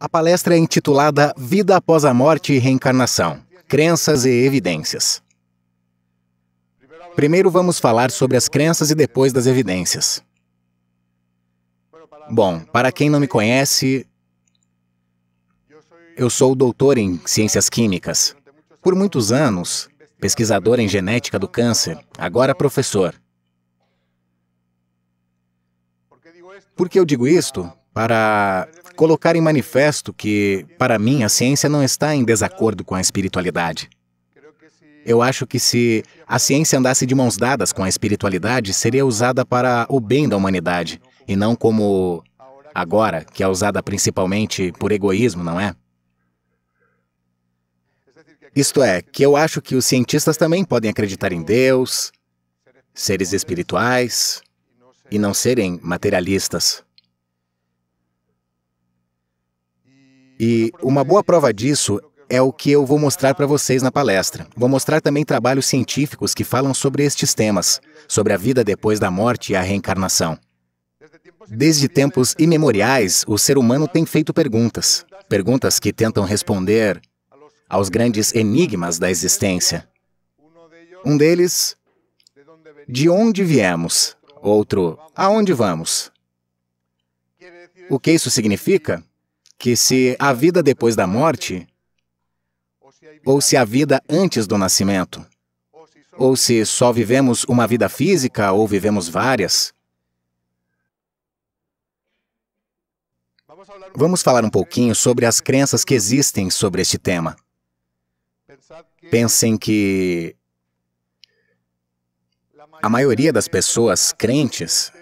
A palestra é intitulada Vida após a Morte e Reencarnação: Crenças e Evidências. Primeiro vamos falar sobre as crenças e depois das evidências. Bom, para quem não me conhece, eu sou doutor em ciências químicas. Por muitos anos, pesquisador em genética do câncer, agora professor. Por que eu digo isto? Para colocar em manifesto que, para mim, a ciência não está em desacordo com a espiritualidade. Eu acho que se a ciência andasse de mãos dadas com a espiritualidade, seria usada para o bem da humanidade, e não como agora, que é usada principalmente por egoísmo, não é? Isto é, que eu acho que os cientistas também podem acreditar em Deus, seres espirituais, e não serem materialistas. E uma boa prova disso é o que eu vou mostrar para vocês na palestra. Vou mostrar também trabalhos científicos que falam sobre estes temas, sobre a vida depois da morte e a reencarnação. Desde tempos imemoriais, o ser humano tem feito perguntas, perguntas que tentam responder aos grandes enigmas da existência. Um deles, de onde viemos? Outro, aonde vamos? O que isso significa? que se a vida depois da morte, ou se a vida antes do nascimento, ou se só vivemos uma vida física ou vivemos várias. Vamos falar um pouquinho sobre as crenças que existem sobre este tema. Pensem que a maioria das pessoas crentes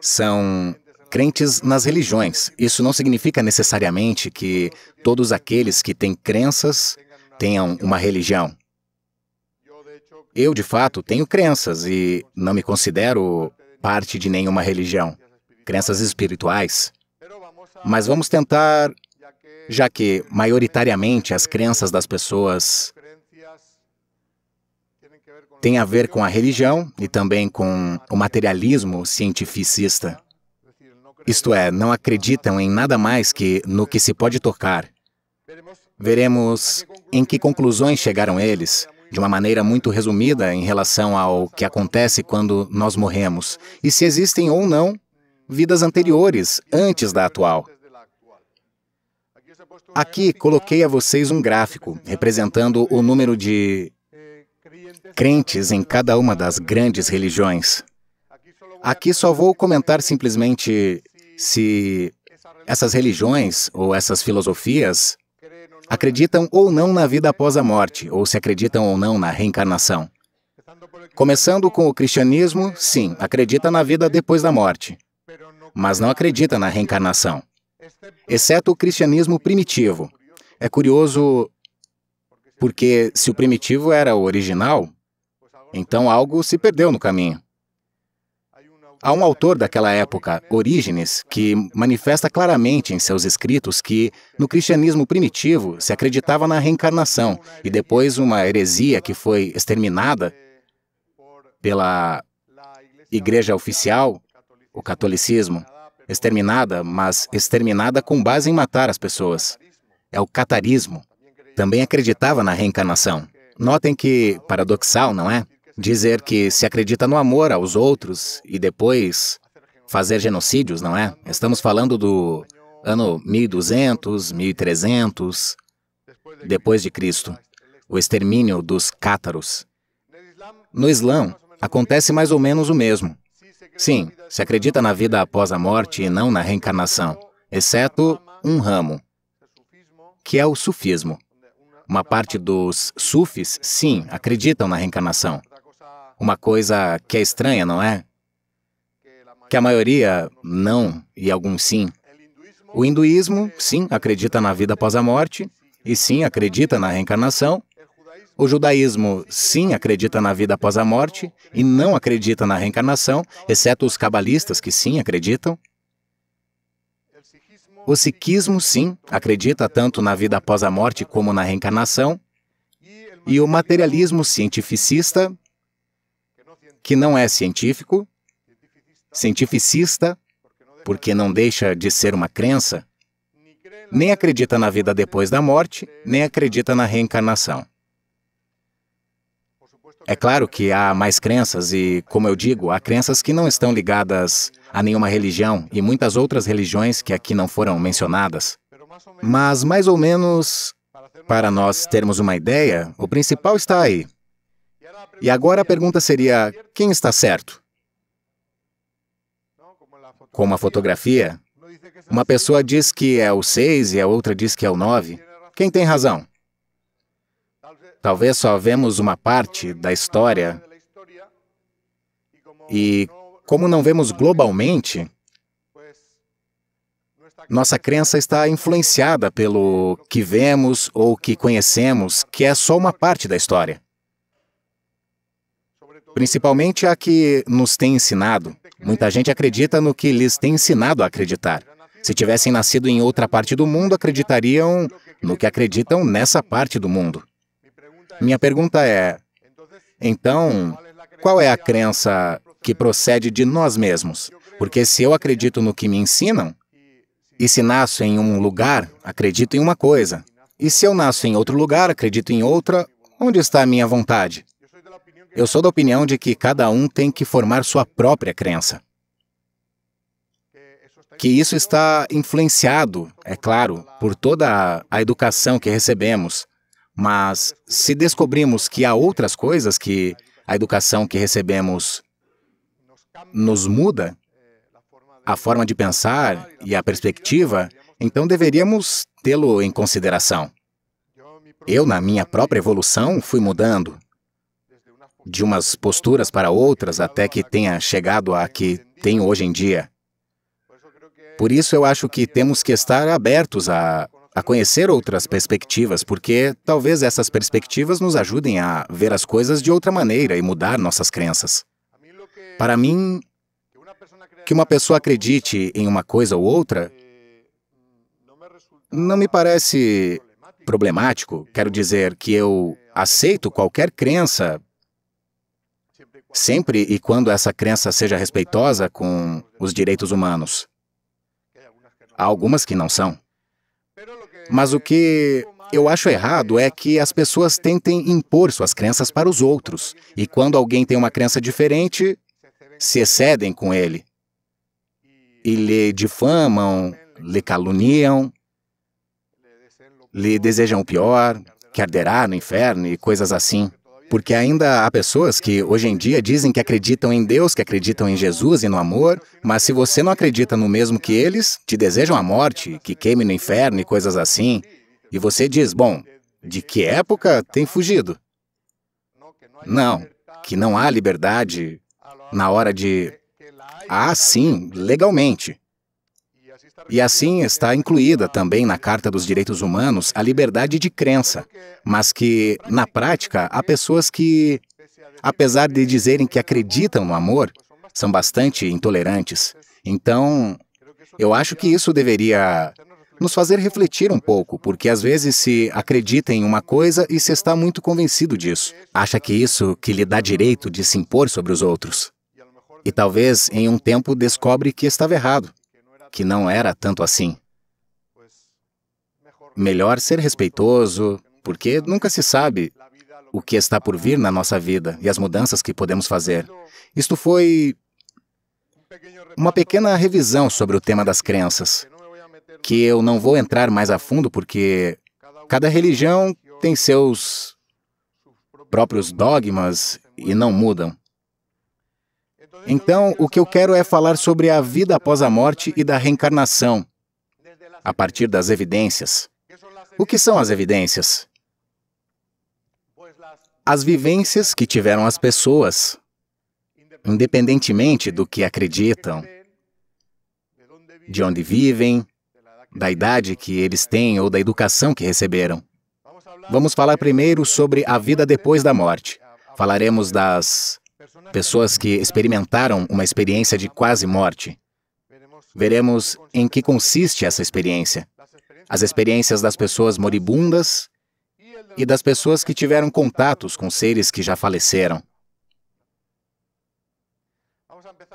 são crentes nas religiões. Isso não significa necessariamente que todos aqueles que têm crenças tenham uma religião. Eu, de fato, tenho crenças e não me considero parte de nenhuma religião, crenças espirituais. Mas vamos tentar, já que maioritariamente as crenças das pessoas têm a ver com a religião e também com o materialismo cientificista. Isto é, não acreditam em nada mais que no que se pode tocar. Veremos em que conclusões chegaram eles, de uma maneira muito resumida em relação ao que acontece quando nós morremos e se existem ou não vidas anteriores antes da atual. Aqui coloquei a vocês um gráfico representando o número de crentes em cada uma das grandes religiões. Aqui só vou comentar simplesmente se essas religiões ou essas filosofias acreditam ou não na vida após a morte, ou se acreditam ou não na reencarnação. Começando com o cristianismo, sim, acredita na vida depois da morte, mas não acredita na reencarnação, exceto o cristianismo primitivo. É curioso porque, se o primitivo era o original, então algo se perdeu no caminho. Há um autor daquela época, Orígenes, que manifesta claramente em seus escritos que, no cristianismo primitivo, se acreditava na reencarnação e depois uma heresia que foi exterminada pela igreja oficial, o catolicismo, exterminada, mas exterminada com base em matar as pessoas. É o catarismo. Também acreditava na reencarnação. Notem que paradoxal, não é? Dizer que se acredita no amor aos outros e depois fazer genocídios, não é? Estamos falando do ano 1200, 1300 depois de Cristo, o extermínio dos cátaros. No Islã, acontece mais ou menos o mesmo. Sim, se acredita na vida após a morte e não na reencarnação, exceto um ramo, que é o sufismo. Uma parte dos sufis, sim, acreditam na reencarnação, uma coisa que é estranha, não é? Que a maioria não e alguns sim. O hinduísmo, sim, acredita na vida após a morte, e sim, acredita na reencarnação. O judaísmo, sim, acredita na vida após a morte e não acredita na reencarnação, exceto os cabalistas que sim acreditam. O sikhismo, sim, acredita tanto na vida após a morte como na reencarnação. E o materialismo cientificista que não é científico, cientificista, porque não deixa de ser uma crença, nem acredita na vida depois da morte, nem acredita na reencarnação. É claro que há mais crenças e, como eu digo, há crenças que não estão ligadas a nenhuma religião e muitas outras religiões que aqui não foram mencionadas. Mas, mais ou menos, para nós termos uma ideia, o principal está aí. E agora a pergunta seria: quem está certo? Como a fotografia, uma pessoa diz que é o 6 e a outra diz que é o 9. Quem tem razão? Talvez só vemos uma parte da história e, como não vemos globalmente, nossa crença está influenciada pelo que vemos ou que conhecemos, que é só uma parte da história principalmente a que nos tem ensinado. Muita gente acredita no que lhes tem ensinado a acreditar. Se tivessem nascido em outra parte do mundo, acreditariam no que acreditam nessa parte do mundo. Minha pergunta é: então, qual é a crença que procede de nós mesmos? Porque se eu acredito no que me ensinam, e se nasço em um lugar, acredito em uma coisa. E se eu nasço em outro lugar, acredito em outra, onde está a minha vontade? Eu sou da opinião de que cada um tem que formar sua própria crença. Que isso está influenciado, é claro, por toda a educação que recebemos, mas se descobrimos que há outras coisas que a educação que recebemos nos muda, a forma de pensar e a perspectiva, então deveríamos tê-lo em consideração. Eu, na minha própria evolução, fui mudando de umas posturas para outras até que tenha chegado à que tem hoje em dia. Por isso eu acho que temos que estar abertos a, a conhecer outras perspectivas, porque talvez essas perspectivas nos ajudem a ver as coisas de outra maneira e mudar nossas crenças. Para mim, que uma pessoa acredite em uma coisa ou outra não me parece problemático. Quero dizer que eu aceito qualquer crença sempre e quando essa crença seja respeitosa com os direitos humanos. Há algumas que não são. Mas o que eu acho errado é que as pessoas tentem impor suas crenças para os outros, e quando alguém tem uma crença diferente, se excedem com ele e lhe difamam, lhe caluniam, lhe desejam o pior, que arderá no inferno e coisas assim. Porque ainda há pessoas que hoje em dia dizem que acreditam em Deus, que acreditam em Jesus e no amor, mas se você não acredita no mesmo que eles, te desejam a morte, que queime no inferno e coisas assim, e você diz, bom, de que época tem fugido? Não, que não há liberdade na hora de. ah, sim, legalmente. E assim está incluída também na Carta dos Direitos Humanos a liberdade de crença, mas que, na prática, há pessoas que, apesar de dizerem que acreditam no amor, são bastante intolerantes. Então, eu acho que isso deveria nos fazer refletir um pouco, porque às vezes se acredita em uma coisa e se está muito convencido disso. Acha que isso que lhe dá direito de se impor sobre os outros. E talvez em um tempo descobre que estava errado que não era tanto assim. Melhor ser respeitoso, porque nunca se sabe o que está por vir na nossa vida e as mudanças que podemos fazer. Isto foi uma pequena revisão sobre o tema das crenças, que eu não vou entrar mais a fundo porque cada religião tem seus próprios dogmas e não mudam. Então, o que eu quero é falar sobre a vida após a morte e da reencarnação, a partir das evidências. O que são as evidências? As vivências que tiveram as pessoas, independentemente do que acreditam, de onde vivem, da idade que eles têm ou da educação que receberam. Vamos falar primeiro sobre a vida depois da morte. Falaremos das pessoas que experimentaram uma experiência de quase morte. Veremos em que consiste essa experiência, as experiências das pessoas moribundas e das pessoas que tiveram contatos com seres que já faleceram.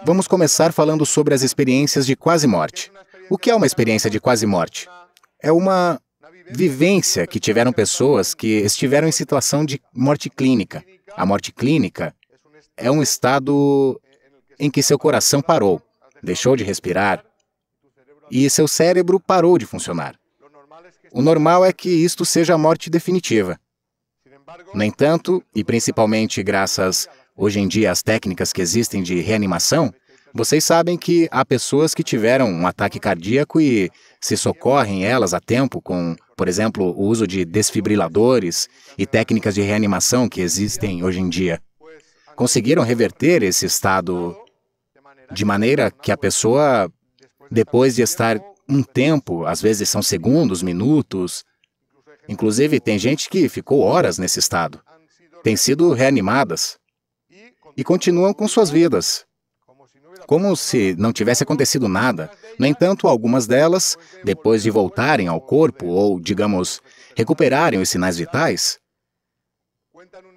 Vamos começar falando sobre as experiências de quase morte. O que é uma experiência de quase morte? É uma vivência que tiveram pessoas que estiveram em situação de morte clínica. A morte clínica é um estado em que seu coração parou, deixou de respirar e seu cérebro parou de funcionar. O normal é que isto seja a morte definitiva. No entanto, e principalmente graças hoje em dia às técnicas que existem de reanimação, vocês sabem que há pessoas que tiveram um ataque cardíaco e se socorrem elas a tempo com, por exemplo, o uso de desfibriladores e técnicas de reanimação que existem hoje em dia conseguiram reverter esse estado de maneira que a pessoa, depois de estar um tempo, às vezes são segundos, minutos, inclusive tem gente que ficou horas nesse estado, têm sido reanimadas e continuam com suas vidas, como se não tivesse acontecido nada. No entanto, algumas delas, depois de voltarem ao corpo ou, digamos, recuperarem os sinais vitais,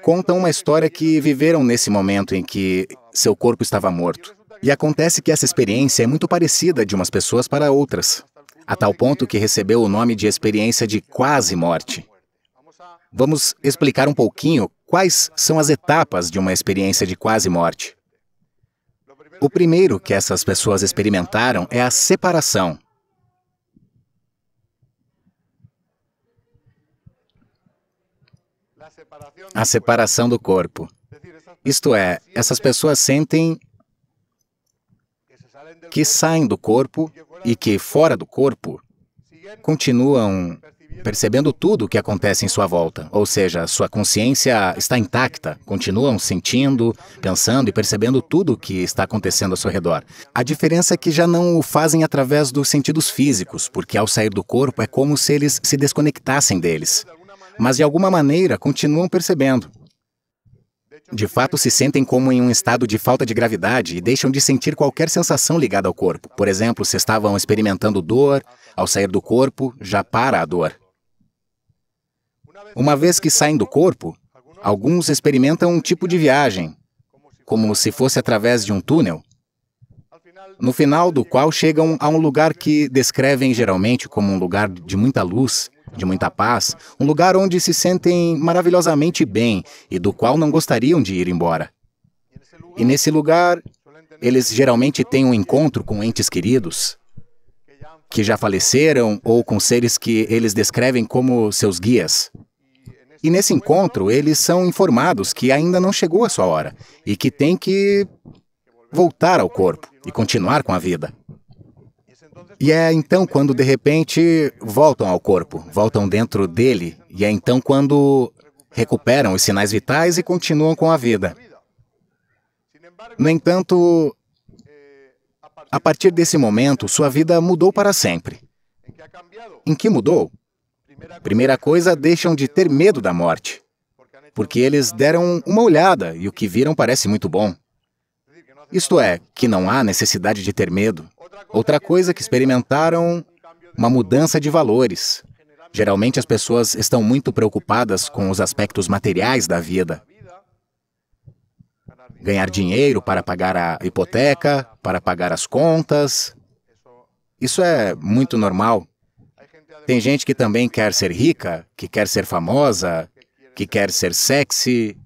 contam uma história que viveram nesse momento em que seu corpo estava morto. E acontece que essa experiência é muito parecida de umas pessoas para outras, a tal ponto que recebeu o nome de experiência de quase morte. Vamos explicar um pouquinho quais são as etapas de uma experiência de quase morte. O primeiro que essas pessoas experimentaram é a separação, a separação do corpo. Isto é, essas pessoas sentem que saem do corpo e que, fora do corpo, continuam percebendo tudo o que acontece em sua volta. Ou seja, sua consciência está intacta, continuam sentindo, pensando e percebendo tudo o que está acontecendo ao seu redor. A diferença é que já não o fazem através dos sentidos físicos, porque ao sair do corpo é como se eles se desconectassem deles mas de alguma maneira continuam percebendo. De fato, se sentem como em um estado de falta de gravidade e deixam de sentir qualquer sensação ligada ao corpo. Por exemplo, se estavam experimentando dor, ao sair do corpo, já para a dor. Uma vez que saem do corpo, alguns experimentam um tipo de viagem, como se fosse através de um túnel, no final do qual chegam a um lugar que descrevem geralmente como um lugar de muita luz de muita paz, um lugar onde se sentem maravilhosamente bem e do qual não gostariam de ir embora. E nesse lugar, eles geralmente têm um encontro com entes queridos que já faleceram ou com seres que eles descrevem como seus guias. E nesse encontro, eles são informados que ainda não chegou a sua hora e que tem que voltar ao corpo e continuar com a vida. E é então quando de repente voltam ao corpo, voltam dentro dele, e é então quando recuperam os sinais vitais e continuam com a vida. No entanto, a partir desse momento, sua vida mudou para sempre. Em que mudou? Primeira coisa, deixam de ter medo da morte, porque eles deram uma olhada e o que viram parece muito bom. Isto é, que não há necessidade de ter medo, Outra coisa é que experimentaram uma mudança de valores. Geralmente as pessoas estão muito preocupadas com os aspectos materiais da vida. Ganhar dinheiro para pagar a hipoteca, para pagar as contas. Isso é muito normal. Tem gente que também quer ser rica, que quer ser famosa, que quer ser sexy.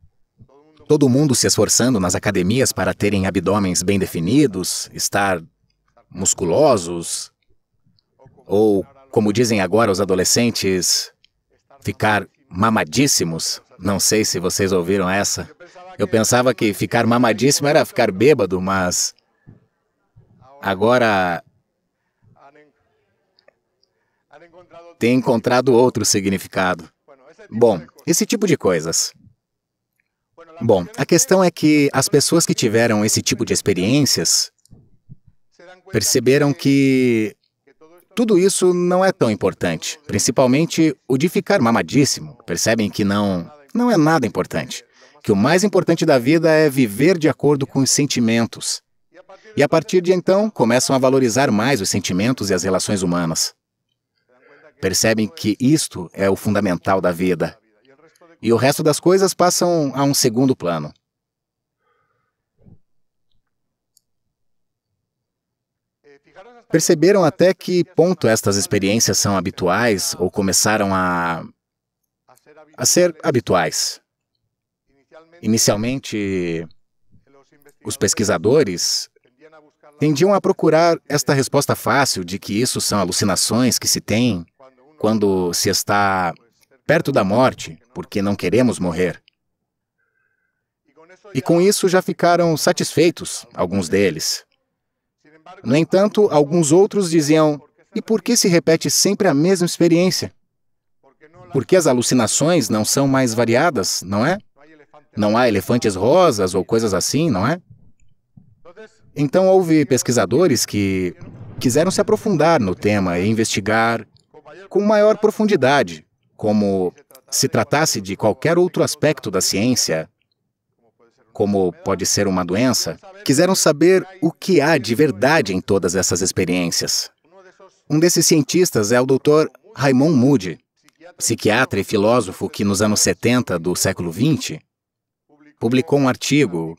Todo mundo se esforçando nas academias para terem abdômenes bem definidos, estar musculosos, ou, como dizem agora os adolescentes, ficar mamadíssimos. Não sei se vocês ouviram essa. Eu pensava que ficar mamadíssimo era ficar bêbado, mas agora tem encontrado outro significado. Bom, esse tipo de coisas. Bom, a questão é que as pessoas que tiveram esse tipo de experiências perceberam que tudo isso não é tão importante, principalmente o de ficar mamadíssimo. Percebem que não, não é nada importante, que o mais importante da vida é viver de acordo com os sentimentos. E a partir de então, começam a valorizar mais os sentimentos e as relações humanas. Percebem que isto é o fundamental da vida. E o resto das coisas passam a um segundo plano. Perceberam até que ponto estas experiências são habituais ou começaram a, a ser habituais. Inicialmente, os pesquisadores tendiam a procurar esta resposta fácil de que isso são alucinações que se tem quando se está perto da morte, porque não queremos morrer. E com isso já ficaram satisfeitos, alguns deles. No entanto, alguns outros diziam: e por que se repete sempre a mesma experiência? Porque as alucinações não são mais variadas, não é? Não há elefantes rosas ou coisas assim, não é? Então houve pesquisadores que quiseram se aprofundar no tema e investigar com maior profundidade, como se tratasse de qualquer outro aspecto da ciência, como pode ser uma doença, quiseram saber o que há de verdade em todas essas experiências. Um desses cientistas é o Dr. Raymond Moody, psiquiatra e filósofo que, nos anos 70 do século 20, publicou um artigo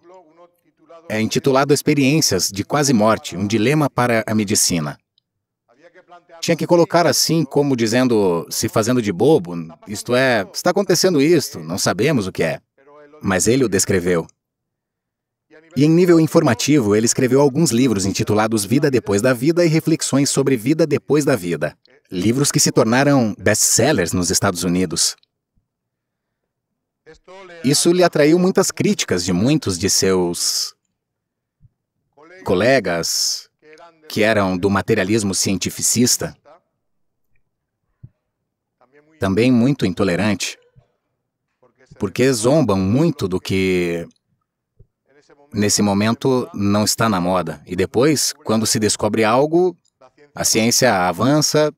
é, intitulado Experiências de Quase Morte Um Dilema para a Medicina. Tinha que colocar assim, como dizendo, se fazendo de bobo, isto é, está acontecendo isto, não sabemos o que é. Mas ele o descreveu. E em nível informativo, ele escreveu alguns livros intitulados Vida Depois da Vida e Reflexões sobre Vida Depois da Vida. Livros que se tornaram best-sellers nos Estados Unidos. Isso lhe atraiu muitas críticas de muitos de seus colegas que eram do materialismo cientificista, também muito intolerante, porque zombam muito do que nesse momento não está na moda. E depois, quando se descobre algo, a ciência avança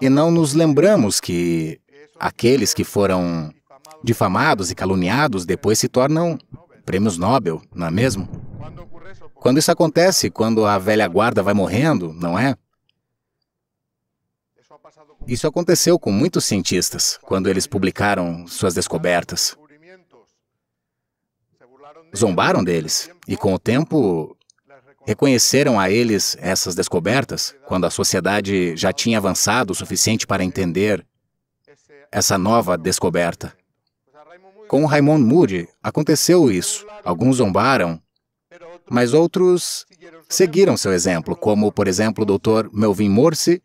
e não nos lembramos que aqueles que foram difamados e caluniados depois se tornam prêmios Nobel, não é mesmo? Quando isso acontece, quando a velha guarda vai morrendo, não é? Isso aconteceu com muitos cientistas quando eles publicaram suas descobertas zombaram deles e, com o tempo, reconheceram a eles essas descobertas, quando a sociedade já tinha avançado o suficiente para entender essa nova descoberta. Com Raymond Moody aconteceu isso. Alguns zombaram, mas outros seguiram seu exemplo, como, por exemplo, o Dr. Melvin Morse,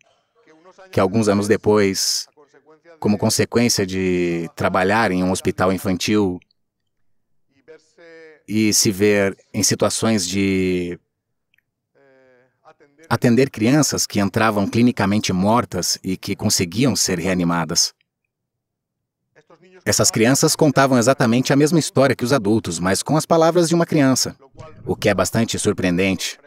que alguns anos depois, como consequência de trabalhar em um hospital infantil e se ver em situações de atender crianças que entravam clinicamente mortas e que conseguiam ser reanimadas. Essas crianças contavam exatamente a mesma história que os adultos, mas com as palavras de uma criança, o que é bastante surpreendente.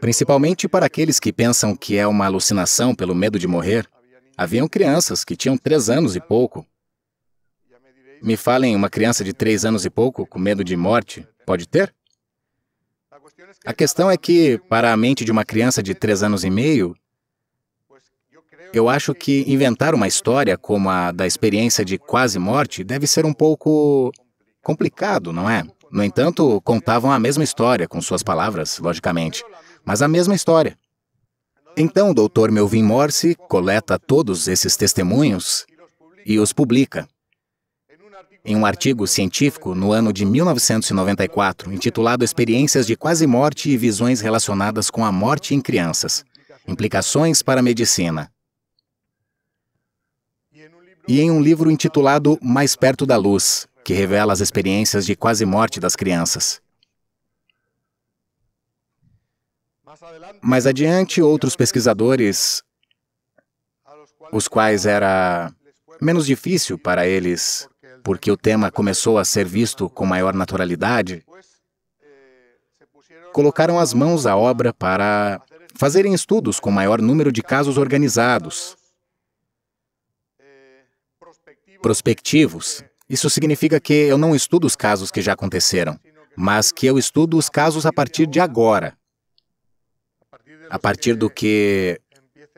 Principalmente para aqueles que pensam que é uma alucinação pelo medo de morrer, haviam crianças que tinham três anos e pouco me falem, uma criança de três anos e pouco, com medo de morte, pode ter? A questão é que, para a mente de uma criança de três anos e meio, eu acho que inventar uma história como a da experiência de quase morte deve ser um pouco complicado, não é? No entanto, contavam a mesma história, com suas palavras, logicamente, mas a mesma história. Então o Dr. Melvin Morse coleta todos esses testemunhos e os publica. Em um artigo científico no ano de 1994, intitulado Experiências de Quase-Morte e Visões Relacionadas com a Morte em Crianças Implicações para a Medicina. E em um livro intitulado Mais Perto da Luz, que revela as experiências de quase-morte das crianças. Mais adiante, outros pesquisadores, os quais era menos difícil para eles porque o tema começou a ser visto com maior naturalidade, colocaram as mãos à obra para fazerem estudos com maior número de casos organizados, prospectivos. Isso significa que eu não estudo os casos que já aconteceram, mas que eu estudo os casos a partir de agora, a partir do que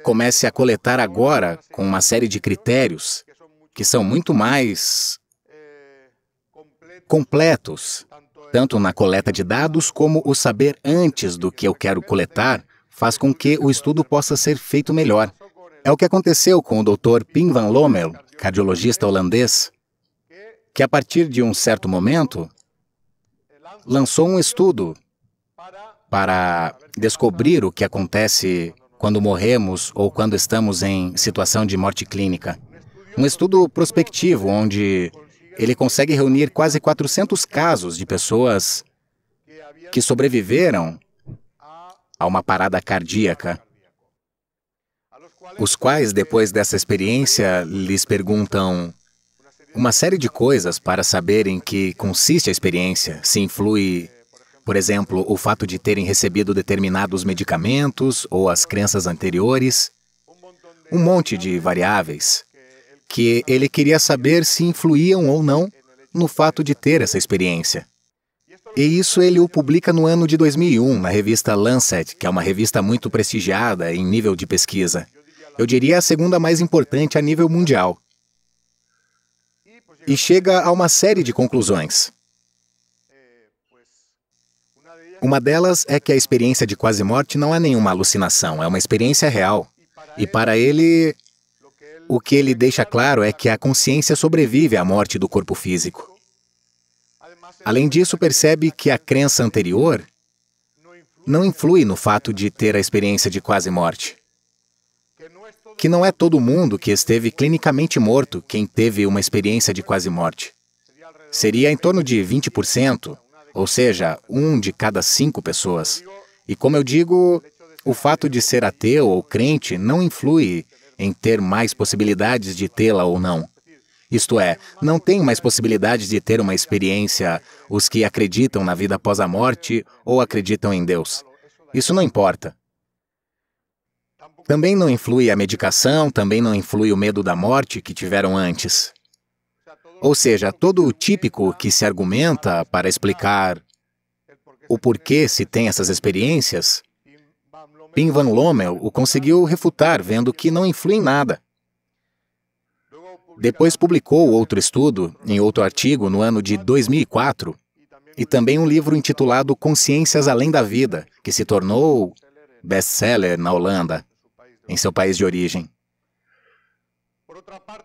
comece a coletar agora com uma série de critérios que são muito mais completos, tanto na coleta de dados como o saber antes do que eu quero coletar, faz com que o estudo possa ser feito melhor. É o que aconteceu com o Dr. Pim van Lommel, cardiologista holandês, que a partir de um certo momento lançou um estudo para descobrir o que acontece quando morremos ou quando estamos em situação de morte clínica. Um estudo prospectivo onde ele consegue reunir quase 400 casos de pessoas que sobreviveram a uma parada cardíaca, os quais, depois dessa experiência, lhes perguntam uma série de coisas para saberem que consiste a experiência, se influi, por exemplo, o fato de terem recebido determinados medicamentos ou as crenças anteriores, um monte de variáveis que ele queria saber se influíam ou não no fato de ter essa experiência. E isso ele o publica no ano de 2001 na revista Lancet, que é uma revista muito prestigiada em nível de pesquisa. Eu diria a segunda mais importante a nível mundial. E chega a uma série de conclusões. Uma delas é que a experiência de quase-morte não é nenhuma alucinação, é uma experiência real. E para ele, o que ele deixa claro é que a consciência sobrevive à morte do corpo físico. Além disso, percebe que a crença anterior não influi no fato de ter a experiência de quase morte. Que não é todo mundo que esteve clinicamente morto quem teve uma experiência de quase morte. Seria em torno de 20%, ou seja, um de cada cinco pessoas. E como eu digo, o fato de ser ateu ou crente não influi em ter mais possibilidades de tê-la ou não. Isto é, não têm mais possibilidades de ter uma experiência os que acreditam na vida após a morte ou acreditam em Deus. Isso não importa. Também não influi a medicação, também não influi o medo da morte que tiveram antes. Ou seja, todo o típico que se argumenta para explicar o porquê se tem essas experiências Pim Van Lommel o conseguiu refutar, vendo que não influi em nada. Depois publicou outro estudo, em outro artigo, no ano de 2004, e também um livro intitulado Consciências Além da Vida, que se tornou best-seller na Holanda, em seu país de origem.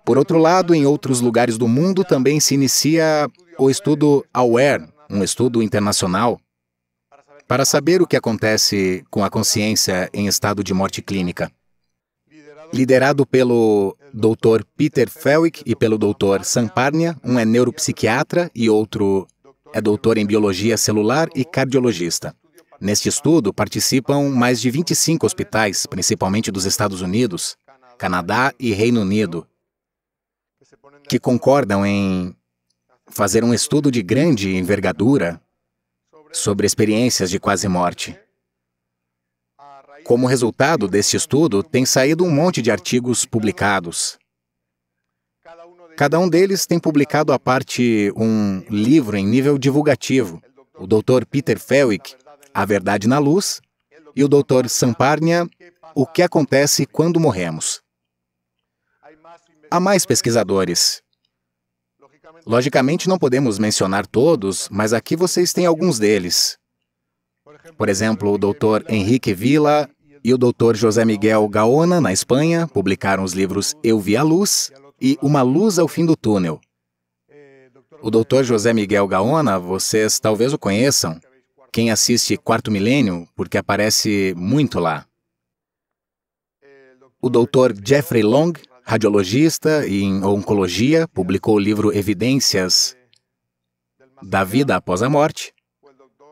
Por outro lado, em outros lugares do mundo também se inicia o estudo AWARE, um estudo internacional para saber o que acontece com a consciência em estado de morte clínica. Liderado pelo Dr. Peter Felwick e pelo Dr. Samparnia, um é neuropsiquiatra e outro é doutor em biologia celular e cardiologista. Neste estudo participam mais de 25 hospitais, principalmente dos Estados Unidos, Canadá e Reino Unido, que concordam em fazer um estudo de grande envergadura sobre experiências de quase morte. Como resultado deste estudo, tem saído um monte de artigos publicados. Cada um deles tem publicado a parte um livro em nível divulgativo. O Dr. Peter Felwick, A Verdade na Luz, e o Dr. Samparnia, O que acontece quando morremos. Há mais pesquisadores, Logicamente, não podemos mencionar todos, mas aqui vocês têm alguns deles. Por exemplo, o doutor Henrique Vila e o doutor José Miguel Gaona, na Espanha, publicaram os livros Eu Vi a Luz e Uma Luz ao Fim do Túnel. O doutor José Miguel Gaona, vocês talvez o conheçam, quem assiste Quarto Milênio, porque aparece muito lá. O doutor Jeffrey Long radiologista em oncologia, publicou o livro Evidências da Vida Após a Morte.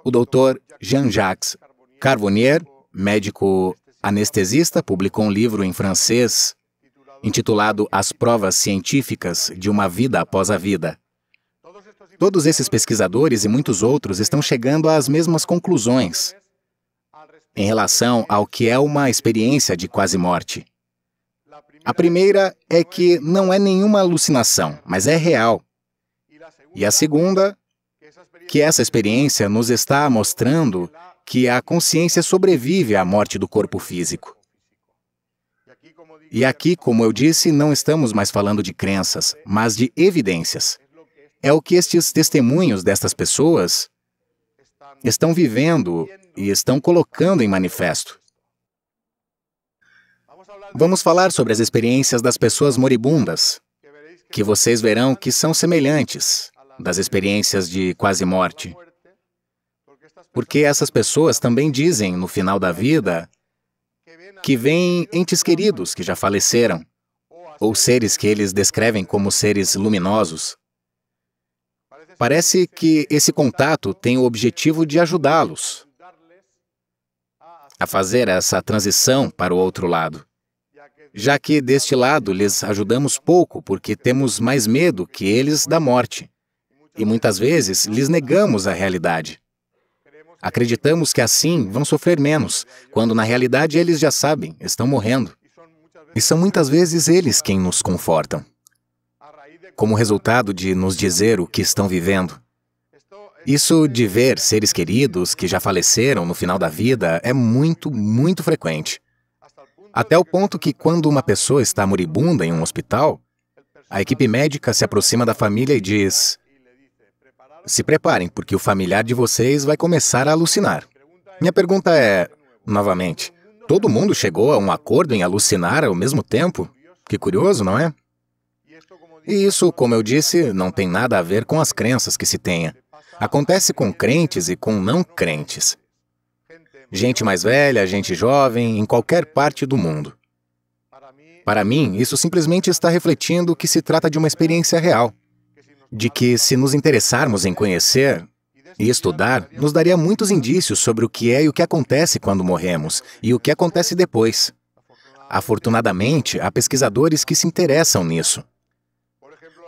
O doutor Jean-Jacques Carbonnier, médico anestesista, publicou um livro em francês intitulado As Provas Científicas de uma Vida Após a Vida. Todos esses pesquisadores e muitos outros estão chegando às mesmas conclusões em relação ao que é uma experiência de quase morte. A primeira é que não é nenhuma alucinação, mas é real. E a segunda, que essa experiência nos está mostrando que a consciência sobrevive à morte do corpo físico. E aqui, como eu disse, não estamos mais falando de crenças, mas de evidências. É o que estes testemunhos destas pessoas estão vivendo e estão colocando em manifesto. Vamos falar sobre as experiências das pessoas moribundas, que vocês verão que são semelhantes das experiências de quase morte. Porque essas pessoas também dizem, no final da vida, que veem entes queridos que já faleceram, ou seres que eles descrevem como seres luminosos. Parece que esse contato tem o objetivo de ajudá-los a fazer essa transição para o outro lado já que deste lado lhes ajudamos pouco porque temos mais medo que eles da morte. E muitas vezes lhes negamos a realidade. Acreditamos que assim vão sofrer menos, quando na realidade eles já sabem, estão morrendo. E são muitas vezes eles quem nos confortam. Como resultado de nos dizer o que estão vivendo. Isso de ver seres queridos que já faleceram no final da vida é muito, muito frequente. Até o ponto que, quando uma pessoa está moribunda em um hospital, a equipe médica se aproxima da família e diz: Se preparem, porque o familiar de vocês vai começar a alucinar. Minha pergunta é, novamente, todo mundo chegou a um acordo em alucinar ao mesmo tempo? Que curioso, não é? E isso, como eu disse, não tem nada a ver com as crenças que se tenha. Acontece com crentes e com não crentes gente mais velha, gente jovem, em qualquer parte do mundo. Para mim, isso simplesmente está refletindo que se trata de uma experiência real, de que, se nos interessarmos em conhecer e estudar, nos daria muitos indícios sobre o que é e o que acontece quando morremos e o que acontece depois. Afortunadamente, há pesquisadores que se interessam nisso.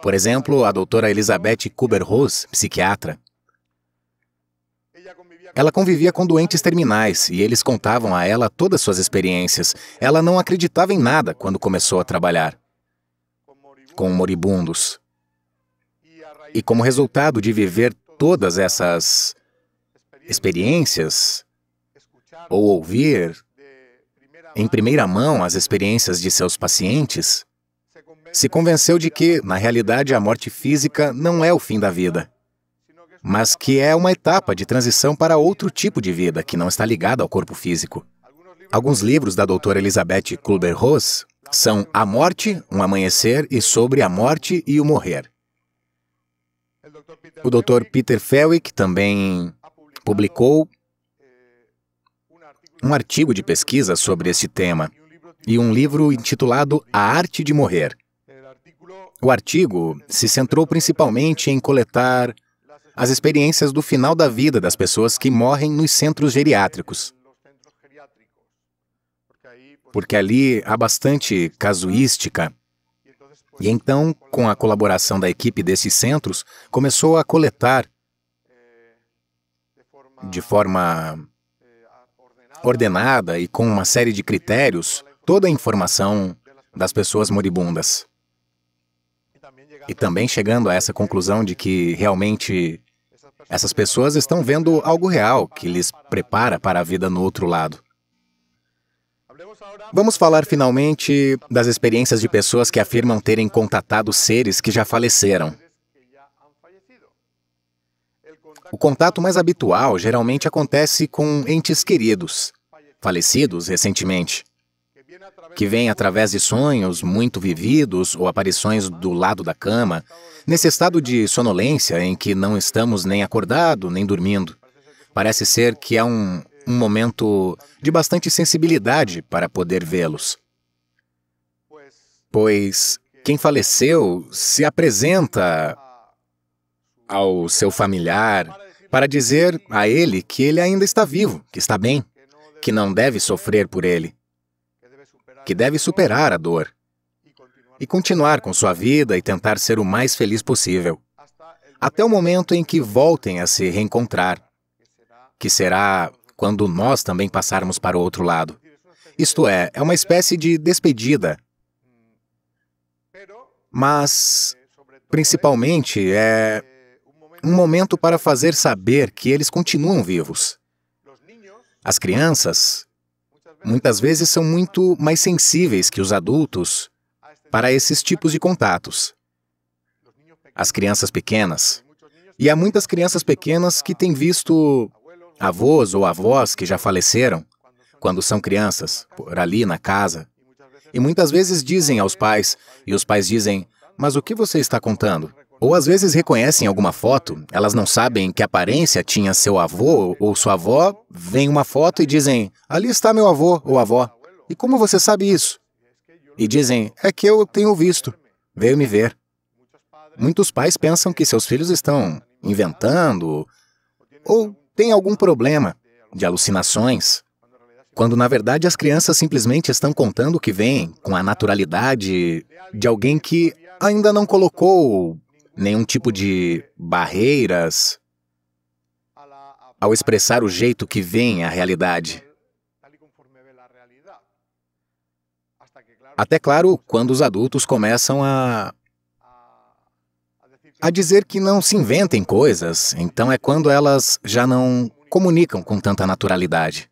Por exemplo, a doutora Elizabeth Kuber-Ross, psiquiatra, ela convivia com doentes terminais e eles contavam a ela todas suas experiências. Ela não acreditava em nada quando começou a trabalhar com moribundos. E como resultado de viver todas essas experiências, ou ouvir em primeira mão as experiências de seus pacientes, se convenceu de que, na realidade, a morte física não é o fim da vida mas que é uma etapa de transição para outro tipo de vida que não está ligada ao corpo físico. Alguns livros da doutora Elizabeth Kubler-Ross são A Morte, Um Amanhecer e Sobre a Morte e o Morrer. O Dr. Peter Felwick também publicou um artigo de pesquisa sobre este tema e um livro intitulado A Arte de Morrer. O artigo se centrou principalmente em coletar as experiências do final da vida das pessoas que morrem nos centros geriátricos. Porque ali há bastante casuística. E então, com a colaboração da equipe desses centros, começou a coletar de forma ordenada e com uma série de critérios toda a informação das pessoas moribundas. E também chegando a essa conclusão de que realmente essas pessoas estão vendo algo real que lhes prepara para a vida no outro lado. Vamos falar finalmente das experiências de pessoas que afirmam terem contatado seres que já faleceram. O contato mais habitual geralmente acontece com entes queridos, falecidos recentemente que vem através de sonhos muito vividos ou aparições do lado da cama, nesse estado de sonolência em que não estamos nem acordado nem dormindo. Parece ser que é um, um momento de bastante sensibilidade para poder vê-los. Pois quem faleceu se apresenta ao seu familiar para dizer a ele que ele ainda está vivo, que está bem, que não deve sofrer por ele que deve superar a dor e continuar com sua vida e tentar ser o mais feliz possível, até o momento em que voltem a se reencontrar, que será quando nós também passarmos para o outro lado. Isto é, é uma espécie de despedida. Mas, principalmente, é um momento para fazer saber que eles continuam vivos. As crianças muitas vezes são muito mais sensíveis que os adultos para esses tipos de contatos. As crianças pequenas. E há muitas crianças pequenas que têm visto avós ou avós que já faleceram quando são crianças, por ali na casa. E muitas vezes dizem aos pais, e os pais dizem: Mas o que você está contando? Ou às vezes reconhecem alguma foto, elas não sabem que aparência tinha seu avô ou sua avó, vem uma foto e dizem: Ali está meu avô ou avó. E como você sabe isso? E dizem: É que eu tenho visto, veio me ver. Muitos pais pensam que seus filhos estão inventando ou têm algum problema de alucinações, quando na verdade as crianças simplesmente estão contando o que vem com a naturalidade de alguém que ainda não colocou nenhum tipo de barreiras ao expressar o jeito que vem a realidade. Até claro, quando os adultos começam a a dizer que não se inventem coisas, então é quando elas já não comunicam com tanta naturalidade.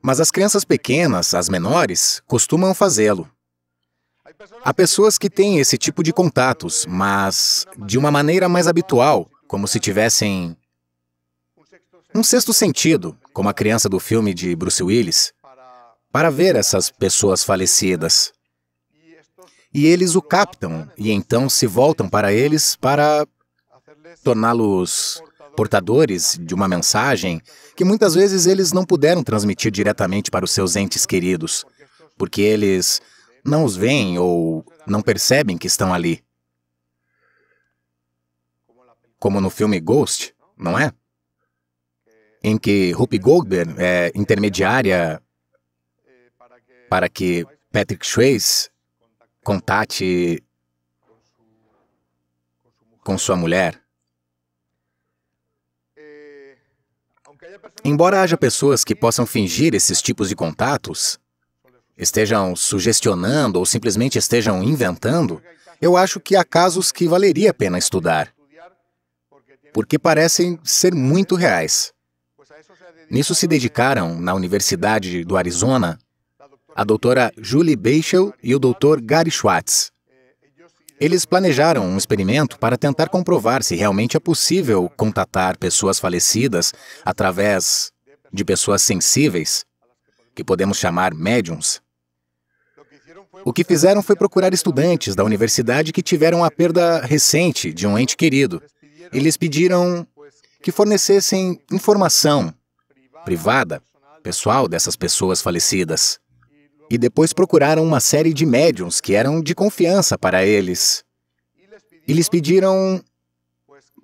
Mas as crianças pequenas, as menores, costumam fazê-lo. Há pessoas que têm esse tipo de contatos, mas de uma maneira mais habitual, como se tivessem um sexto sentido, como a criança do filme de Bruce Willis, para ver essas pessoas falecidas. E eles o captam e então se voltam para eles para torná-los portadores de uma mensagem que muitas vezes eles não puderam transmitir diretamente para os seus entes queridos, porque eles não os veem ou não percebem que estão ali. Como no filme Ghost, não é? Em que Rupi Goldberg é intermediária para que Patrick Swayze contate com sua mulher. Embora haja pessoas que possam fingir esses tipos de contatos, estejam sugestionando ou simplesmente estejam inventando, eu acho que há casos que valeria a pena estudar, porque parecem ser muito reais. Nisso se dedicaram, na Universidade do Arizona, a doutora Julie Beichel e o doutor Gary Schwartz. Eles planejaram um experimento para tentar comprovar se realmente é possível contatar pessoas falecidas através de pessoas sensíveis, que podemos chamar médiums, o que fizeram foi procurar estudantes da universidade que tiveram a perda recente de um ente querido. Eles pediram que fornecessem informação privada, pessoal dessas pessoas falecidas. E depois procuraram uma série de médiums que eram de confiança para eles. E lhes pediram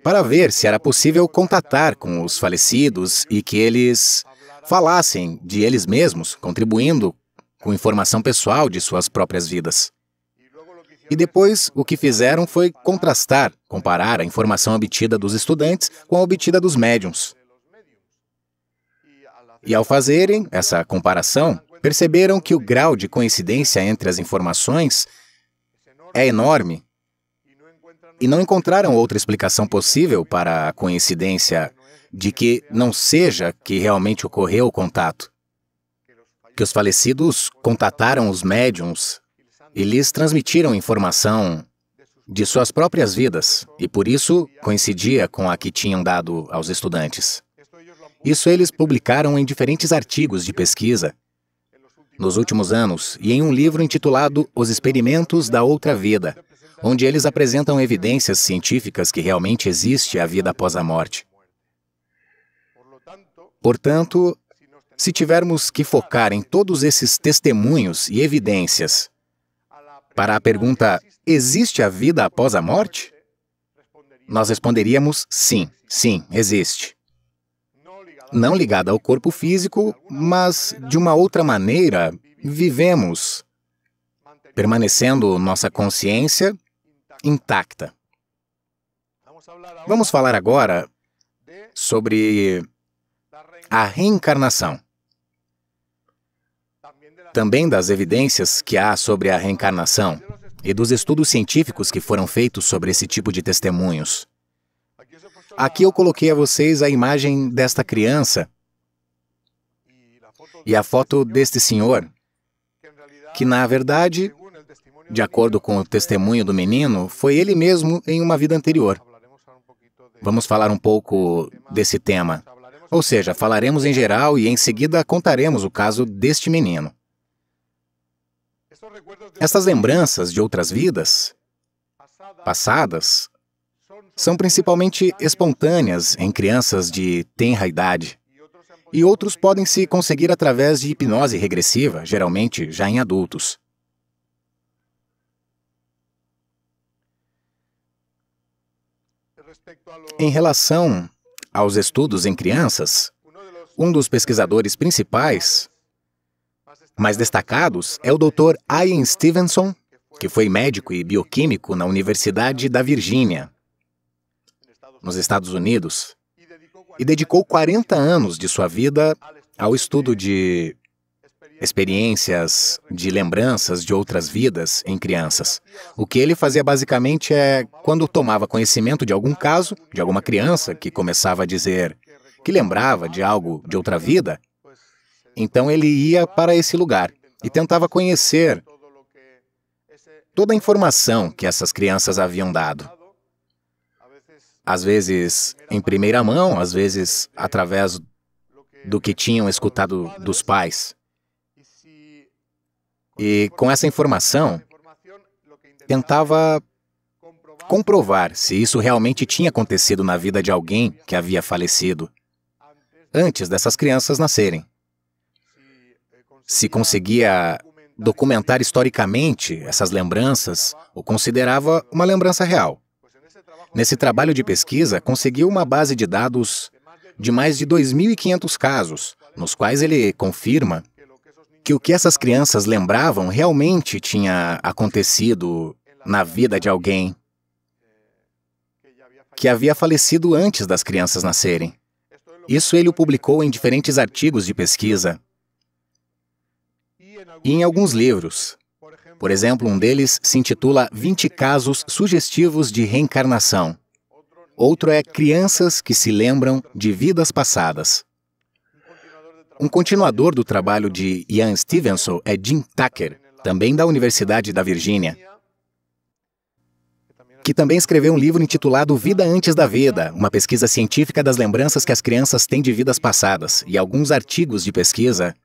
para ver se era possível contatar com os falecidos e que eles falassem de eles mesmos, contribuindo com informação pessoal de suas próprias vidas. E depois, o que fizeram foi contrastar, comparar a informação obtida dos estudantes com a obtida dos médiums. E ao fazerem essa comparação, perceberam que o grau de coincidência entre as informações é enorme e não encontraram outra explicação possível para a coincidência de que não seja que realmente ocorreu o contato que os falecidos contataram os médiums e lhes transmitiram informação de suas próprias vidas, e por isso coincidia com a que tinham dado aos estudantes. Isso eles publicaram em diferentes artigos de pesquisa nos últimos anos e em um livro intitulado Os Experimentos da Outra Vida, onde eles apresentam evidências científicas que realmente existe a vida após a morte. Portanto, se tivermos que focar em todos esses testemunhos e evidências, para a pergunta: existe a vida após a morte? Nós responderíamos: sim, sim, existe. Não ligada ao corpo físico, mas de uma outra maneira, vivemos, permanecendo nossa consciência intacta. Vamos falar agora sobre a reencarnação. Também das evidências que há sobre a reencarnação e dos estudos científicos que foram feitos sobre esse tipo de testemunhos. Aqui eu coloquei a vocês a imagem desta criança e a foto deste senhor, que na verdade, de acordo com o testemunho do menino, foi ele mesmo em uma vida anterior. Vamos falar um pouco desse tema. Ou seja, falaremos em geral e em seguida contaremos o caso deste menino. Estas lembranças de outras vidas passadas são principalmente espontâneas em crianças de tenra idade. E outros podem se conseguir através de hipnose regressiva, geralmente já em adultos. Em relação aos estudos em crianças, um dos pesquisadores principais, mais destacados, é o Dr. Ian Stevenson, que foi médico e bioquímico na Universidade da Virgínia, nos Estados Unidos, e dedicou 40 anos de sua vida ao estudo de experiências de lembranças de outras vidas em crianças. O que ele fazia basicamente é quando tomava conhecimento de algum caso, de alguma criança que começava a dizer que lembrava de algo de outra vida, então ele ia para esse lugar e tentava conhecer toda a informação que essas crianças haviam dado. Às vezes em primeira mão, às vezes através do que tinham escutado dos pais. E com essa informação, tentava comprovar se isso realmente tinha acontecido na vida de alguém que havia falecido antes dessas crianças nascerem. Se conseguia documentar historicamente essas lembranças, o considerava uma lembrança real. Nesse trabalho de pesquisa, conseguiu uma base de dados de mais de 2.500 casos, nos quais ele confirma que o que essas crianças lembravam realmente tinha acontecido na vida de alguém que havia falecido antes das crianças nascerem. Isso ele o publicou em diferentes artigos de pesquisa e em alguns livros. Por exemplo, um deles se intitula 20 casos sugestivos de reencarnação. Outro é Crianças que se lembram de vidas passadas. Um continuador do trabalho de Ian Stevenson é Jim Tucker, também da Universidade da Virgínia, que também escreveu um livro intitulado Vida Antes da Vida, uma pesquisa científica das lembranças que as crianças têm de vidas passadas, e alguns artigos de pesquisa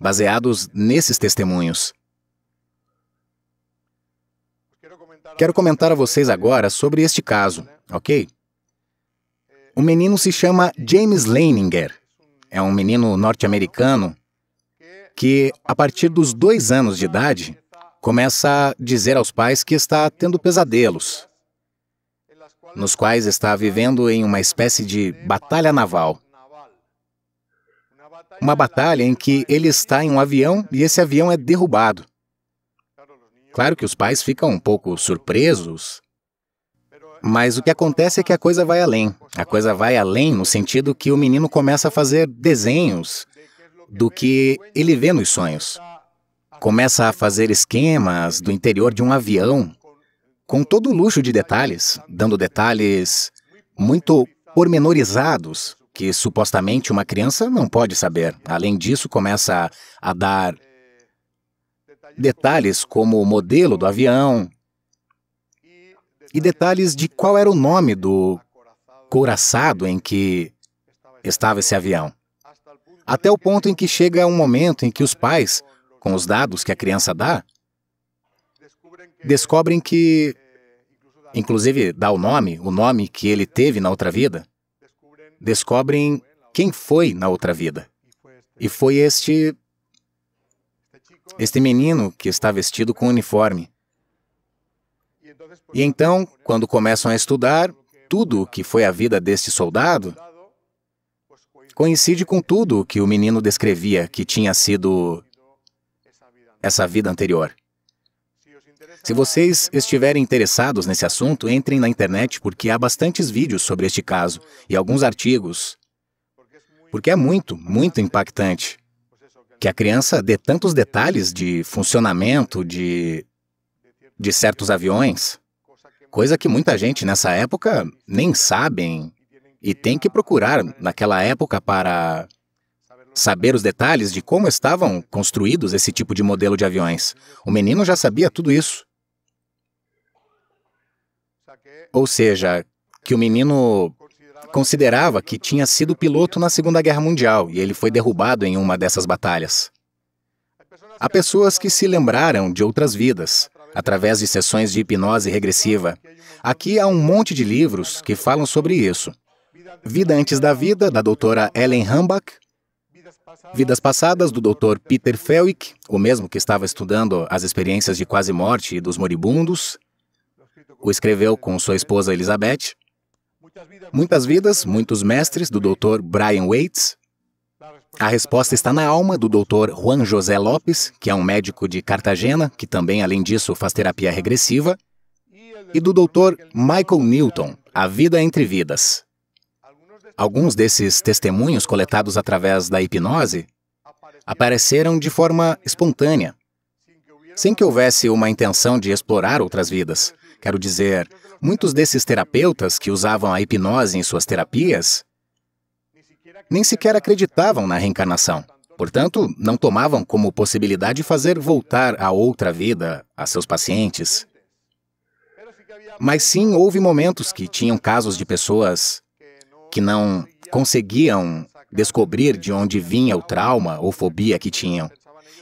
baseados nesses testemunhos. Quero comentar a vocês agora sobre este caso, ok? O menino se chama James Leininger é um menino norte-americano que, a partir dos dois anos de idade, começa a dizer aos pais que está tendo pesadelos, nos quais está vivendo em uma espécie de batalha naval. Uma batalha em que ele está em um avião e esse avião é derrubado. Claro que os pais ficam um pouco surpresos mas o que acontece é que a coisa vai além. A coisa vai além no sentido que o menino começa a fazer desenhos do que ele vê nos sonhos. Começa a fazer esquemas do interior de um avião, com todo o luxo de detalhes, dando detalhes muito pormenorizados que supostamente uma criança não pode saber. Além disso, começa a dar detalhes como o modelo do avião, e detalhes de qual era o nome do couraçado em que estava esse avião. Até o ponto em que chega um momento em que os pais, com os dados que a criança dá, descobrem que, inclusive dá o nome, o nome que ele teve na outra vida, descobrem quem foi na outra vida. E foi este este menino que está vestido com uniforme. E então, quando começam a estudar, tudo o que foi a vida deste soldado coincide com tudo o que o menino descrevia que tinha sido essa vida anterior. Se vocês estiverem interessados nesse assunto, entrem na internet porque há bastantes vídeos sobre este caso e alguns artigos, porque é muito, muito impactante que a criança dê tantos detalhes de funcionamento de, de certos aviões coisa que muita gente nessa época nem sabem e tem que procurar naquela época para saber os detalhes de como estavam construídos esse tipo de modelo de aviões. O menino já sabia tudo isso. Ou seja, que o menino considerava que tinha sido piloto na Segunda Guerra Mundial e ele foi derrubado em uma dessas batalhas. Há pessoas que se lembraram de outras vidas, através de sessões de hipnose regressiva. Aqui há um monte de livros que falam sobre isso. Vida Antes da Vida, da doutora Ellen Hambach, Vidas Passadas, do Dr. Peter Felwick, o mesmo que estava estudando as experiências de quase-morte dos moribundos, o escreveu com sua esposa Elizabeth. Muitas Vidas, Muitos Mestres, do Dr. Brian Waits. A resposta está na alma do Dr. Juan José Lopes, que é um médico de Cartagena, que também, além disso, faz terapia regressiva, e do Dr. Michael Newton, A Vida Entre Vidas. Alguns desses testemunhos coletados através da hipnose apareceram de forma espontânea, sem que houvesse uma intenção de explorar outras vidas. Quero dizer, muitos desses terapeutas que usavam a hipnose em suas terapias nem sequer acreditavam na reencarnação. Portanto, não tomavam como possibilidade fazer voltar a outra vida a seus pacientes. Mas sim, houve momentos que tinham casos de pessoas que não conseguiam descobrir de onde vinha o trauma ou fobia que tinham.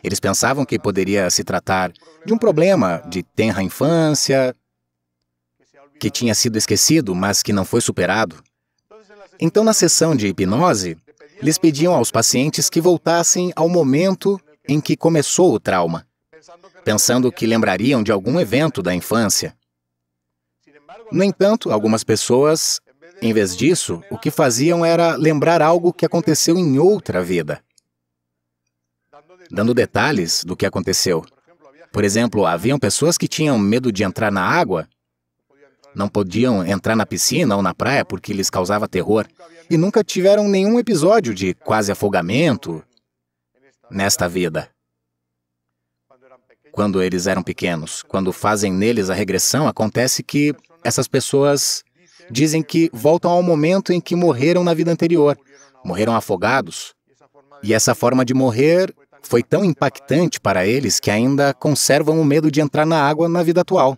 Eles pensavam que poderia se tratar de um problema de tenra infância, que tinha sido esquecido, mas que não foi superado. Então, na sessão de hipnose, eles pediam aos pacientes que voltassem ao momento em que começou o trauma, pensando que lembrariam de algum evento da infância. No entanto, algumas pessoas, em vez disso, o que faziam era lembrar algo que aconteceu em outra vida, dando detalhes do que aconteceu. Por exemplo, haviam pessoas que tinham medo de entrar na água não podiam entrar na piscina ou na praia porque lhes causava terror. E nunca tiveram nenhum episódio de quase afogamento nesta vida. Quando eles eram pequenos, quando fazem neles a regressão, acontece que essas pessoas dizem que voltam ao momento em que morreram na vida anterior. Morreram afogados. E essa forma de morrer foi tão impactante para eles que ainda conservam o medo de entrar na água na vida atual.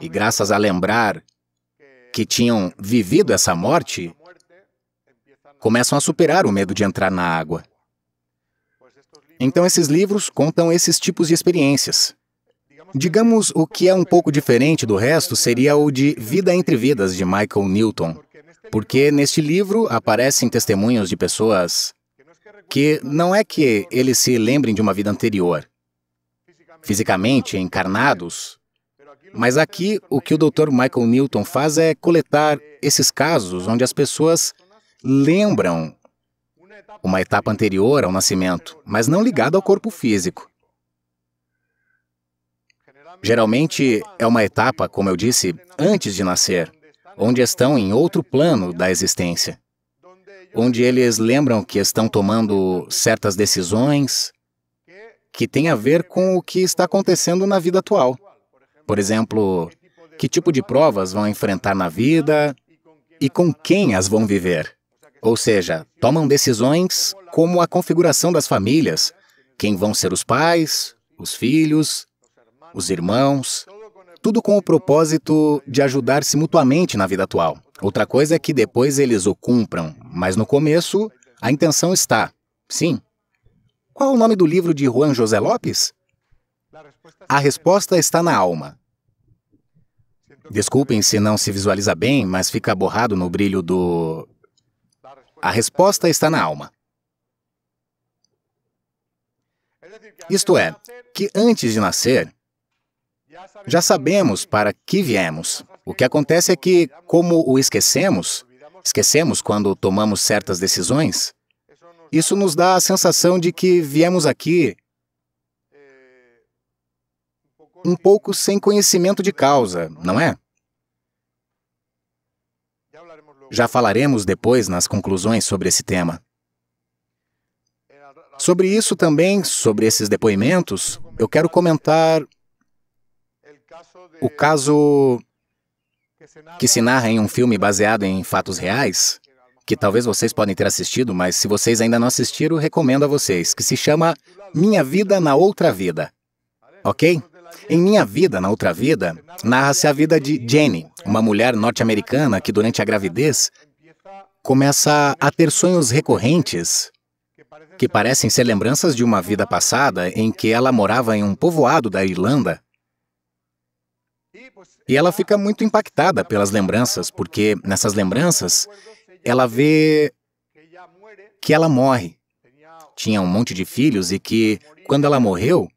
E graças a lembrar que tinham vivido essa morte, começam a superar o medo de entrar na água. Então, esses livros contam esses tipos de experiências. Digamos, o que é um pouco diferente do resto seria o de Vida entre Vidas, de Michael Newton, porque neste livro aparecem testemunhos de pessoas que não é que eles se lembrem de uma vida anterior, fisicamente encarnados, mas aqui o que o Dr. Michael Newton faz é coletar esses casos onde as pessoas lembram uma etapa anterior ao nascimento, mas não ligada ao corpo físico. Geralmente é uma etapa, como eu disse, antes de nascer, onde estão em outro plano da existência, onde eles lembram que estão tomando certas decisões que têm a ver com o que está acontecendo na vida atual. Por exemplo, que tipo de provas vão enfrentar na vida e com quem as vão viver. Ou seja, tomam decisões como a configuração das famílias, quem vão ser os pais, os filhos, os irmãos, tudo com o propósito de ajudar-se mutuamente na vida atual. Outra coisa é que depois eles o cumpram, mas no começo a intenção está. Sim. Qual o nome do livro de Juan José Lopes? A é resposta está na alma. Desculpem se não se visualiza bem, mas fica borrado no brilho do. A resposta é está na alma. É Isto é, que antes de nascer, já sabemos para que viemos. O que acontece é que, como o esquecemos, esquecemos quando tomamos certas decisões, isso nos dá a sensação de que viemos aqui um pouco sem conhecimento de causa, não é? Já falaremos depois nas conclusões sobre esse tema. Sobre isso também, sobre esses depoimentos, eu quero comentar o caso que se narra em um filme baseado em fatos reais, que talvez vocês podem ter assistido, mas se vocês ainda não assistiram, recomendo a vocês, que se chama Minha Vida na Outra Vida. Ok? Em Minha Vida na Outra Vida, narra-se a vida de Jenny, uma mulher norte-americana que, durante a gravidez, começa a ter sonhos recorrentes que parecem ser lembranças de uma vida passada em que ela morava em um povoado da Irlanda. E ela fica muito impactada pelas lembranças, porque nessas lembranças ela vê que ela morre. Tinha um monte de filhos e que, quando ela morreu,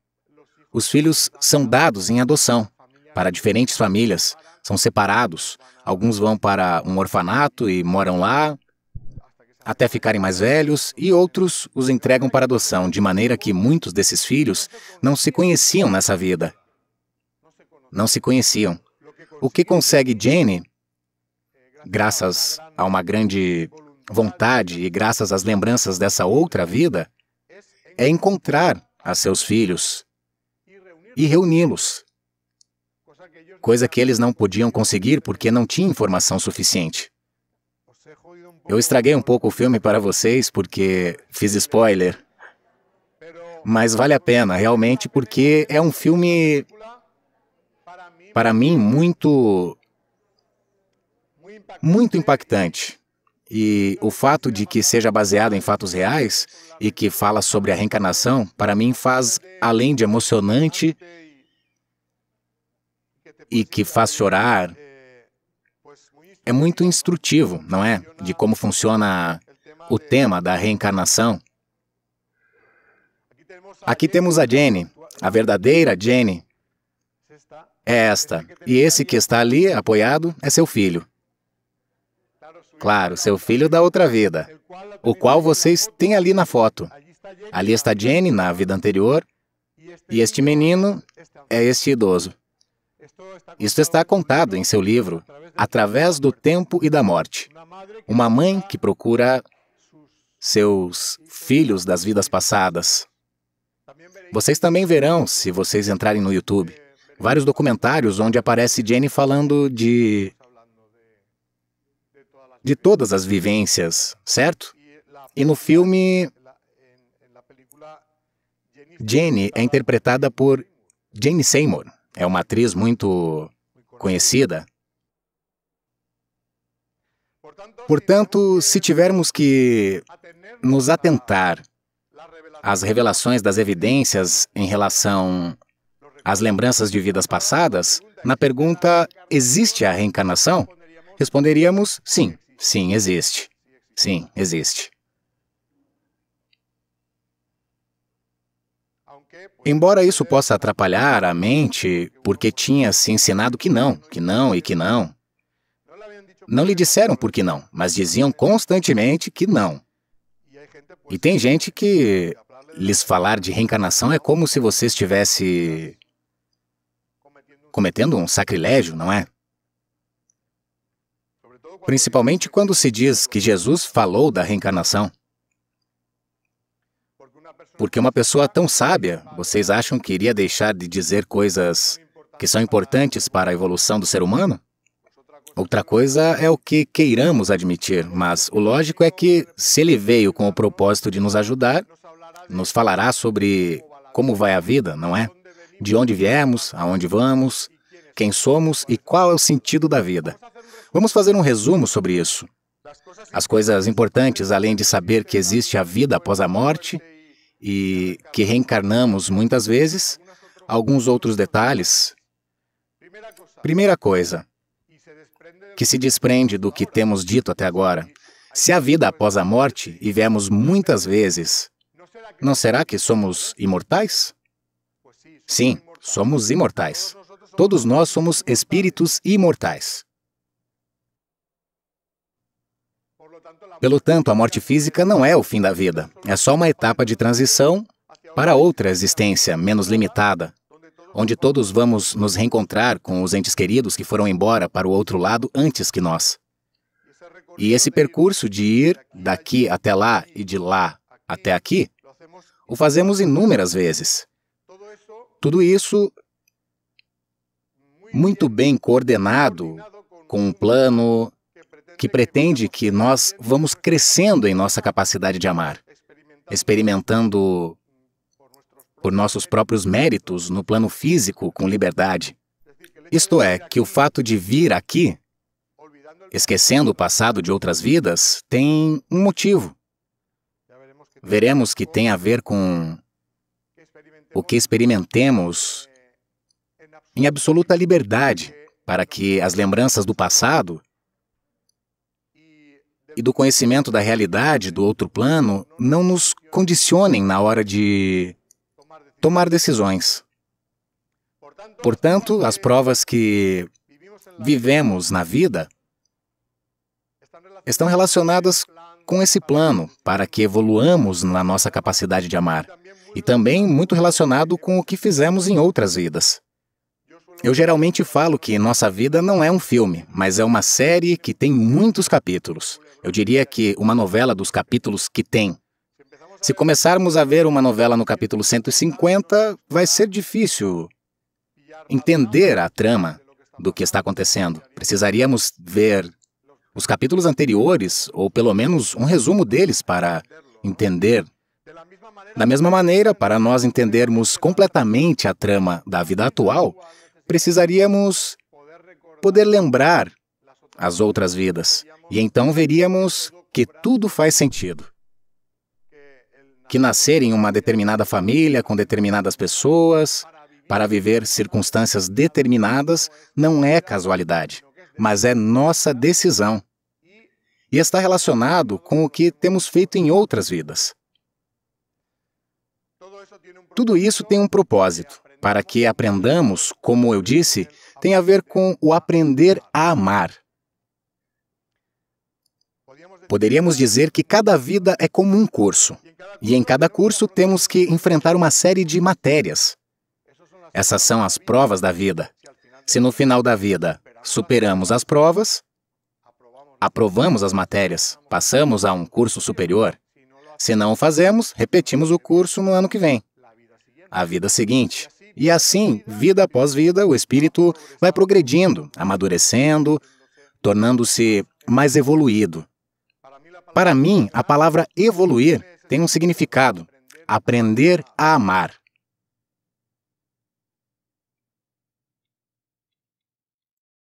os filhos são dados em adoção para diferentes famílias, são separados. Alguns vão para um orfanato e moram lá até ficarem mais velhos, e outros os entregam para adoção, de maneira que muitos desses filhos não se conheciam nessa vida. Não se conheciam. O que consegue Jenny, graças a uma grande vontade e graças às lembranças dessa outra vida, é encontrar a seus filhos e reuni-los, coisa que eles não podiam conseguir porque não tinha informação suficiente. Eu estraguei um pouco o filme para vocês porque fiz spoiler, mas vale a pena realmente porque é um filme, para mim, muito, muito impactante. E o fato de que seja baseado em fatos reais e que fala sobre a reencarnação, para mim faz, além de emocionante e que faz chorar, é muito instrutivo, não é? De como funciona o tema da reencarnação. Aqui temos a Jenny, a verdadeira Jenny. É esta. E esse que está ali apoiado é seu filho. Claro, seu filho da outra vida, o qual vocês têm ali na foto. Ali está Jenny na vida anterior, e este menino é este idoso. Isto está contado em seu livro, Através do Tempo e da Morte. Uma mãe que procura seus filhos das vidas passadas. Vocês também verão, se vocês entrarem no YouTube, vários documentários onde aparece Jenny falando de de todas as vivências, certo? E no filme, Jenny é interpretada por Jane Seymour. É uma atriz muito conhecida. Portanto, se tivermos que nos atentar às revelações das evidências em relação às lembranças de vidas passadas, na pergunta existe a reencarnação? Responderíamos sim. Sim, existe. Sim, existe. Embora isso possa atrapalhar a mente, porque tinha se ensinado que não, que não e que não. Não lhe disseram por que não, mas diziam constantemente que não. E tem gente que lhes falar de reencarnação é como se você estivesse cometendo um sacrilégio, não é? principalmente quando se diz que Jesus falou da reencarnação. Porque uma pessoa tão sábia, vocês acham que iria deixar de dizer coisas que são importantes para a evolução do ser humano? Outra coisa é o que queiramos admitir, mas o lógico é que, se ele veio com o propósito de nos ajudar, nos falará sobre como vai a vida, não é? De onde viemos, aonde vamos, quem somos e qual é o sentido da vida. Vamos fazer um resumo sobre isso. As coisas importantes, além de saber que existe a vida após a morte e que reencarnamos muitas vezes, alguns outros detalhes. Primeira coisa, que se desprende do que temos dito até agora. Se a vida após a morte e viemos muitas vezes, não será que somos imortais? Sim, somos imortais. Todos nós somos espíritos imortais. Pelo tanto, a morte física não é o fim da vida, é só uma etapa de transição para outra existência menos limitada, onde todos vamos nos reencontrar com os entes queridos que foram embora para o outro lado antes que nós. E esse percurso de ir daqui até lá e de lá até aqui, o fazemos inúmeras vezes. Tudo isso muito bem coordenado com um plano que pretende que nós vamos crescendo em nossa capacidade de amar, experimentando por nossos próprios méritos no plano físico com liberdade. Isto é, que o fato de vir aqui, esquecendo o passado de outras vidas, tem um motivo. Veremos que tem a ver com o que experimentemos em absoluta liberdade, para que as lembranças do passado e do conhecimento da realidade do outro plano não nos condicionem na hora de tomar decisões. Portanto, as provas que vivemos na vida estão relacionadas com esse plano para que evoluamos na nossa capacidade de amar e também muito relacionado com o que fizemos em outras vidas. Eu geralmente falo que nossa vida não é um filme, mas é uma série que tem muitos capítulos. Eu diria que uma novela dos capítulos que tem. Se começarmos a ver uma novela no capítulo 150, vai ser difícil entender a trama do que está acontecendo. Precisaríamos ver os capítulos anteriores, ou pelo menos um resumo deles, para entender. Da mesma maneira, para nós entendermos completamente a trama da vida atual, precisaríamos poder lembrar as outras vidas. E então veríamos que tudo faz sentido. Que nascer em uma determinada família, com determinadas pessoas, para viver circunstâncias determinadas, não é casualidade, mas é nossa decisão. E está relacionado com o que temos feito em outras vidas. Tudo isso tem um propósito, para que aprendamos, como eu disse, tem a ver com o aprender a amar. Poderíamos dizer que cada vida é como um curso. E em cada curso temos que enfrentar uma série de matérias. Essas são as provas da vida. Se no final da vida superamos as provas, aprovamos as matérias, passamos a um curso superior. Se não o fazemos, repetimos o curso no ano que vem. A vida seguinte. E assim, vida após vida, o espírito vai progredindo, amadurecendo, tornando-se mais evoluído. Para mim, a palavra evoluir tem um significado: aprender a amar.